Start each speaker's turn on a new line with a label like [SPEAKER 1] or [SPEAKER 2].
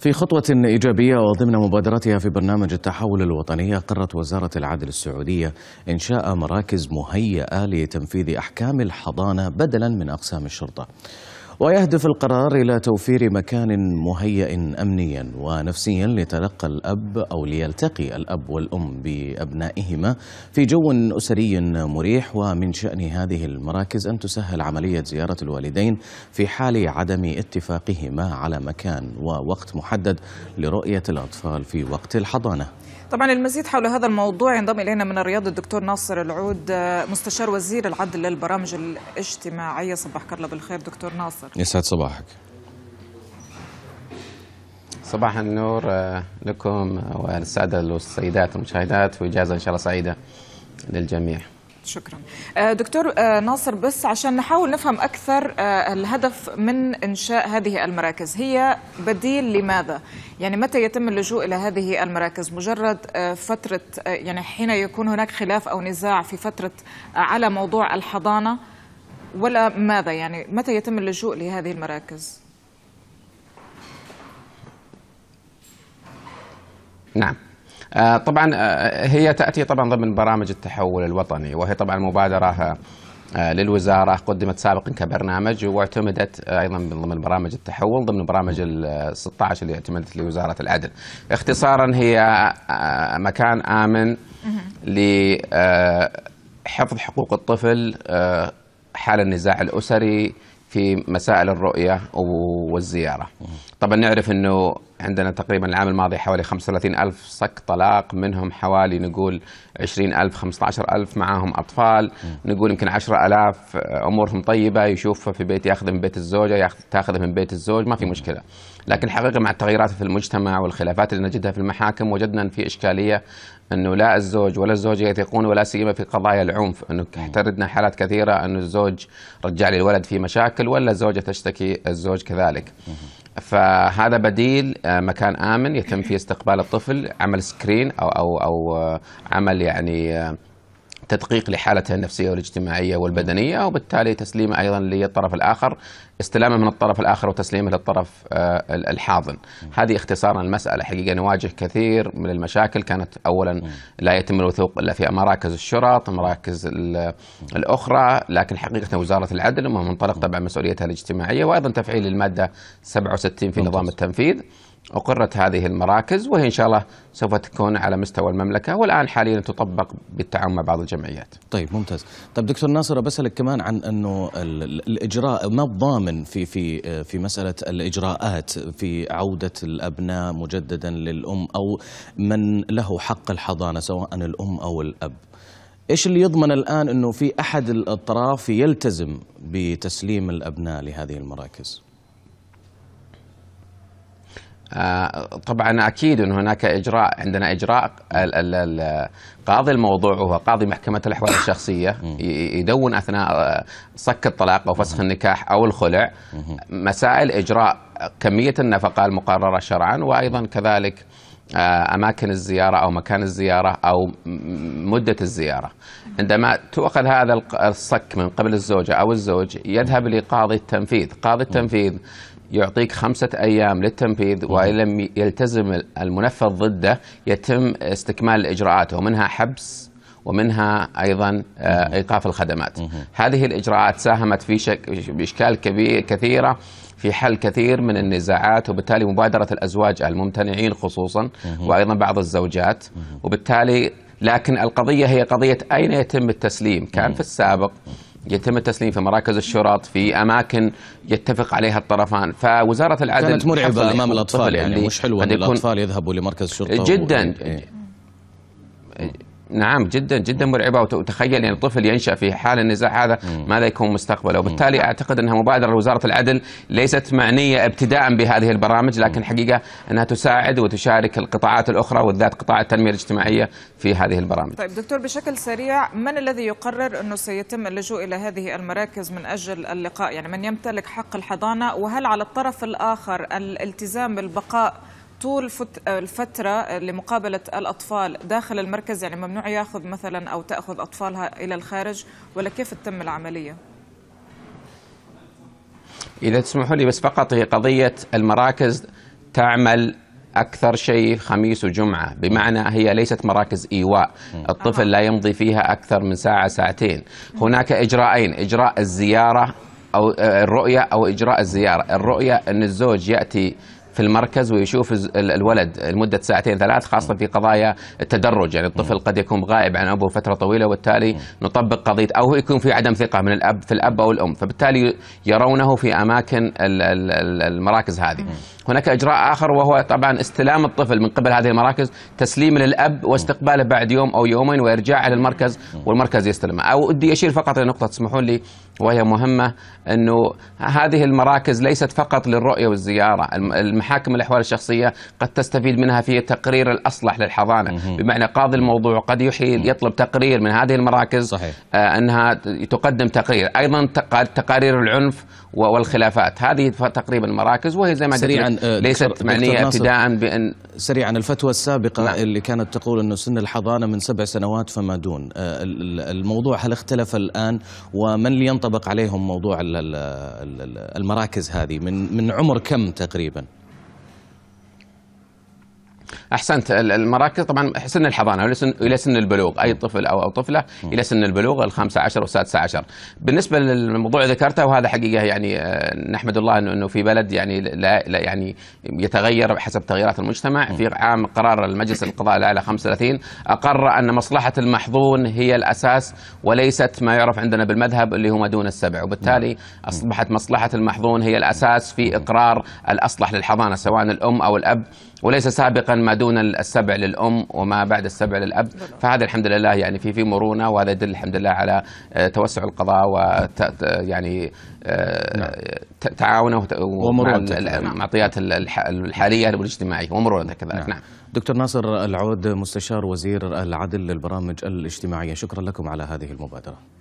[SPEAKER 1] في خطوة إيجابية وضمن مبادرتها في برنامج التحول الوطني قررت وزارة العدل السعودية إنشاء مراكز مهيئة لتنفيذ أحكام الحضانة بدلا من أقسام الشرطة ويهدف القرار إلى توفير مكان مهيأ أمنيا ونفسيا لتلقى الأب أو ليلتقي الأب والأم بأبنائهما في جو أسري مريح ومن شأن هذه المراكز أن تسهل عملية زيارة الوالدين في حال عدم اتفاقهما على مكان ووقت محدد لرؤية الأطفال في وقت الحضانة
[SPEAKER 2] طبعا المزيد حول هذا الموضوع ينضم إلينا من الرياض الدكتور ناصر العود مستشار وزير العدل للبرامج الاجتماعية صباحك الله بالخير دكتور ناصر
[SPEAKER 1] يسعد صباحك
[SPEAKER 3] صباح النور آه، لكم آه، والسادة والسيدات المشاهدات وإجازة إن شاء الله سعيدة للجميع
[SPEAKER 2] شكرا آه، دكتور ناصر بس عشان نحاول نفهم أكثر الهدف من إنشاء هذه المراكز هي بديل لماذا؟ يعني متى يتم اللجوء إلى هذه المراكز؟ مجرد فترة يعني حين يكون هناك خلاف أو نزاع في فترة على موضوع الحضانة ولا ماذا يعني متى يتم اللجوء لهذه المراكز؟
[SPEAKER 3] نعم آه، طبعا آه، هي تأتي طبعا ضمن برامج التحول الوطني وهي طبعا مبادرة آه، للوزارة قدمت سابقا كبرنامج واعتمدت أيضا ضمن برامج التحول ضمن برامج ال 16 اللي اعتمدت لوزارة العدل اختصارا هي مكان آمن لحفظ حقوق الطفل حال النزاع الاسري في مسائل الرؤيه والزياره. طبعا نعرف انه عندنا تقريبا العام الماضي حوالي 35 ألف صك طلاق منهم حوالي نقول 20 ألف 15 ألف معاهم أطفال نقول يمكن 10 ألاف أمورهم طيبة يشوفها في بيت يأخذ من بيت الزوجة تأخذ من بيت الزوج ما في مشكلة لكن الحقيقه مع التغيرات في المجتمع والخلافات اللي نجدها في المحاكم وجدنا ان في اشكاليه انه لا الزوج ولا الزوجه يثقون ولا سيما في قضايا العنف انه احتردنا حالات كثيره انه الزوج رجع لي الولد في مشاكل ولا الزوجه تشتكي الزوج كذلك. فهذا بديل آه، مكان امن يتم فيه استقبال الطفل عمل سكرين او او او آه، عمل يعني آه، تدقيق لحالته النفسيه والاجتماعيه والبدنيه وبالتالي تسليمه ايضا للطرف الاخر استلامه من الطرف الاخر وتسليمه للطرف آه، الحاضن هذه اختصارا المساله حقيقه نواجه كثير من المشاكل كانت اولا لا يتم الوثوق الا في مراكز الشرط مراكز الاخرى لكن حقيقه وزاره العدل ومنطلق طبعا مسؤوليتها الاجتماعيه وايضا تفعيل الماده 67 في نظام التنفيذ أقرت هذه المراكز وهي إن شاء الله سوف تكون على مستوى المملكة والآن
[SPEAKER 1] حاليا تطبق بالتعاون مع بعض الجمعيات طيب ممتاز طيب دكتور ناصر بسألك كمان عن أنه الإجراء ما الضامن الامن في في آه، في مساله الاجراءات في عوده الابناء مجددا للام او من له حق الحضانه سواء الام او الاب ايش اللي يضمن الان انه في احد الاطراف يلتزم بتسليم الابناء لهذه المراكز
[SPEAKER 3] آه، طبعا اكيد ان هناك اجراء عندنا اجراء قاضي الموضوع وهو قاضي محكمه الاحوال الشخصيه يدون اثناء صك آه، الطلاق او فسخ النكاح او الخلع مسائل اجراء كميه النفقه المقرره شرعا وايضا كذلك آه، اماكن الزياره او مكان الزياره او مده الزياره عندما تؤخذ هذا الصك من قبل الزوجه او الزوج يذهب لقاضي التنفيذ قاضي التنفيذ يعطيك خمسة أيام للتنفيذ وإن لم يلتزم المنفذ ضده يتم استكمال إجراءاته ومنها حبس ومنها أيضا آه، إيقاف الخدمات هذه الإجراءات ساهمت في شك... بإشكال كبير كثيرة في حل كثير من النزاعات وبالتالي مبادرة الأزواج الممتنعين خصوصا وأيضا بعض الزوجات وبالتالي لكن القضية هي قضية أين يتم التسليم كان في السابق يتم التسليم في مراكز الشرط في اماكن يتفق عليها الطرفان فوزاره العدل كانت مرعبه امام الاطفال يعني مش حلوه ان الاطفال
[SPEAKER 1] يذهبوا لمركز الشرطه جدا و... إيه.
[SPEAKER 3] نعم جدا جدا مرعبه وتخيل يعني طفل ينشا في حال النزاع هذا ماذا يكون مستقبله وبالتالي اعتقد انها مبادره لوزاره العدل ليست معنيه ابتداء بهذه البرامج لكن حقيقه انها تساعد وتشارك القطاعات الاخرى والذات قطاع التنميه الاجتماعيه في هذه البرامج. طيب
[SPEAKER 2] دكتور بشكل سريع من الذي يقرر انه سيتم اللجوء الى هذه المراكز من اجل اللقاء يعني من يمتلك حق الحضانه وهل على الطرف الاخر الالتزام بالبقاء طول الفترة لمقابلة الأطفال داخل المركز يعني ممنوع ياخذ مثلا أو تأخذ أطفالها إلى الخارج ولا كيف تتم العملية؟
[SPEAKER 3] إذا تسمحوا لي بس فقط هي قضية المراكز تعمل أكثر شيء خميس وجمعة بمعنى هي ليست مراكز إيواء الطفل لا يمضي فيها أكثر من ساعة ساعتين هناك إجراءين إجراء الزيارة أو آه، الرؤية أو إجراء الزيارة الرؤية أن الزوج يأتي في المركز ويشوف الولد لمده ساعتين ثلاث خاصه في قضايا التدرج يعني الطفل قد يكون غائب عن ابوه فتره طويله وبالتالي نطبق قضيه او يكون في عدم ثقه من الاب في الاب او الام فبالتالي يرونه في اماكن المراكز هذه هناك اجراء اخر وهو طبعا استلام الطفل من قبل هذه المراكز تسليمه للاب واستقباله بعد يوم او يومين وارجاعه للمركز والمركز يستلمه او أدي اشير فقط لنقطه تسمحون لي وهي مهمه انه هذه المراكز ليست فقط للرؤيه والزياره محاكم الاحوال الشخصيه قد تستفيد منها في تقرير الاصلح للحضانه مم. بمعنى قاضي الموضوع قد يحيل يطلب تقرير من هذه المراكز صحيح. آه، انها تقدم تقرير ايضا تقارير العنف والخلافات هذه تقريبا المراكز وهي زي ما سريعا آه، ليست معنيه ابتداء
[SPEAKER 1] بان سريعا الفتوى السابقه نعم. اللي كانت تقول انه سن الحضانه من سبع سنوات فما دون آه، الموضوع هل اختلف الان ومن ينطبق عليهم موضوع المراكز هذه من من عمر كم تقريبا؟ احسنت المراكز طبعا سن الحضانه الى
[SPEAKER 3] سن البلوغ اي طفل او او طفله الى سن البلوغ الخامسة عشر والسادسة عشر بالنسبه للموضوع ذكرته وهذا حقيقه يعني آه، نحمد الله انه في بلد يعني لا, لا يعني يتغير حسب تغييرات المجتمع في عام قرار المجلس القضاء الاعلى 35 اقر ان مصلحه المحظون هي الاساس وليست ما يعرف عندنا بالمذهب اللي هو دون السبع وبالتالي اصبحت مصلحه المحظون هي الاساس في اقرار الاصلح للحضانه سواء الام او الاب وليس سابقا ما دون السبع للام وما بعد السبع للاب فهذا الحمد لله يعني في في مرونه وهذا يدل الحمد لله على آه، توسع القضاء و يعني آه، نعم. تعاونه ومرونته المعطيات نعم.
[SPEAKER 1] الحاليه والاجتماعيه ومرونته كذلك نعم. نعم. دكتور ناصر العود مستشار وزير العدل للبرامج الاجتماعيه شكرا لكم على هذه المبادره